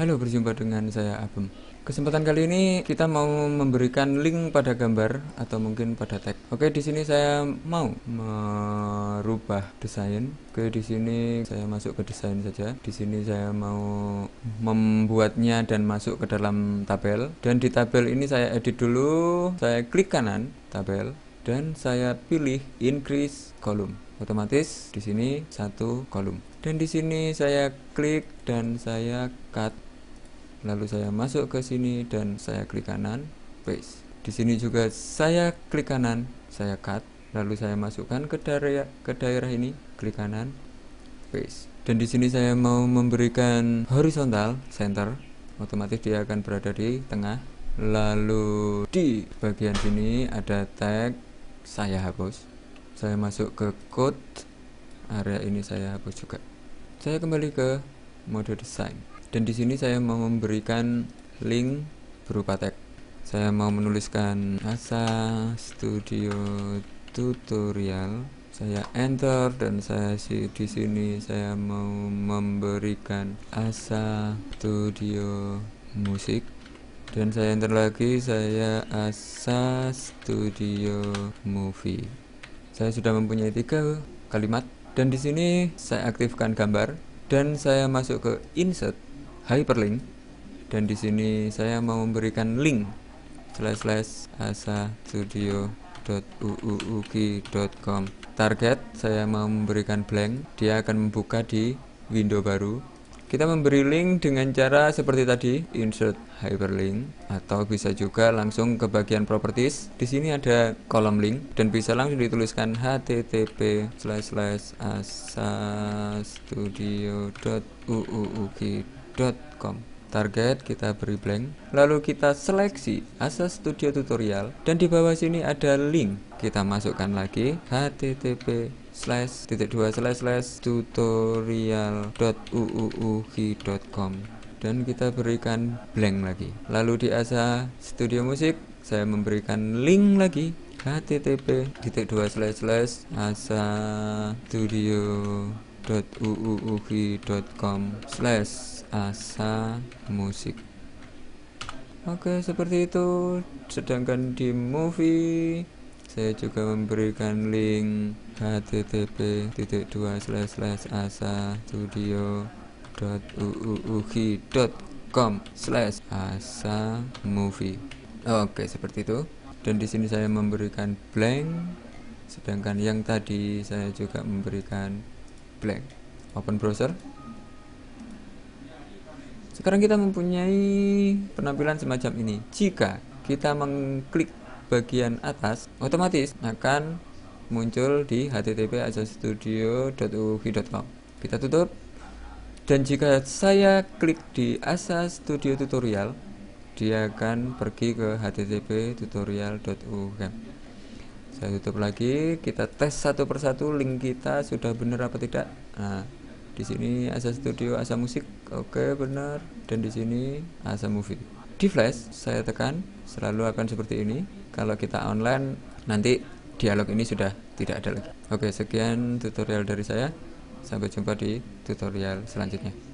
Halo, berjumpa dengan saya Abem. Kesempatan kali ini kita mau memberikan link pada gambar atau mungkin pada tag. Oke, di sini saya mau merubah desain. Oke, di sini saya masuk ke desain saja. Di sini saya mau membuatnya dan masuk ke dalam tabel. Dan di tabel ini saya edit dulu, saya klik kanan tabel dan saya pilih increase column. Otomatis di sini satu kolom. Dan di sini saya klik dan saya cut lalu saya masuk ke sini dan saya klik kanan paste di sini juga saya klik kanan saya cut lalu saya masukkan ke daerah ke daerah ini klik kanan paste dan di sini saya mau memberikan horizontal center otomatis dia akan berada di tengah lalu di bagian sini ada tag saya hapus saya masuk ke code area ini saya hapus juga saya kembali ke mode desain dan di sini saya mau memberikan link berupa tag saya mau menuliskan asa studio tutorial saya enter dan saya di sini saya mau memberikan asa studio musik dan saya enter lagi saya asa studio movie saya sudah mempunyai tiga kalimat dan di sini saya aktifkan gambar dan saya masuk ke insert hyperlink dan di sini saya mau memberikan link slash slash asa studio target saya mau memberikan blank dia akan membuka di window baru kita memberi link dengan cara seperti tadi insert hyperlink atau bisa juga langsung ke bagian properties di sini ada kolom link dan bisa langsung dituliskan http slash slash asa studio.uuuki.com target kita beri blank lalu kita seleksi asas studio tutorial dan di bawah sini ada link kita masukkan lagi http slash titik tutorial.uuuhi.com dan kita berikan blank lagi lalu di asa studio musik saya memberikan link lagi http titik slash slash asa studio www.uuuhi.com slash asa musik Oke seperti itu sedangkan di movie saya juga memberikan link http titik dua slash slash asa studio dot dot com slash asa movie oke seperti itu dan di sini saya memberikan blank sedangkan yang tadi saya juga memberikan blank open browser sekarang kita mempunyai penampilan semacam ini jika kita mengklik bagian atas otomatis akan muncul di http asastudio.uhi.com kita tutup dan jika saya klik di asa studio tutorial dia akan pergi ke http tutorial.um saya tutup lagi kita tes satu persatu link kita sudah benar apa tidak nah di sini asa studio asa musik oke benar dan di sini asa movie di flash saya tekan selalu akan seperti ini kalau kita online nanti dialog ini sudah tidak ada lagi oke sekian tutorial dari saya sampai jumpa di tutorial selanjutnya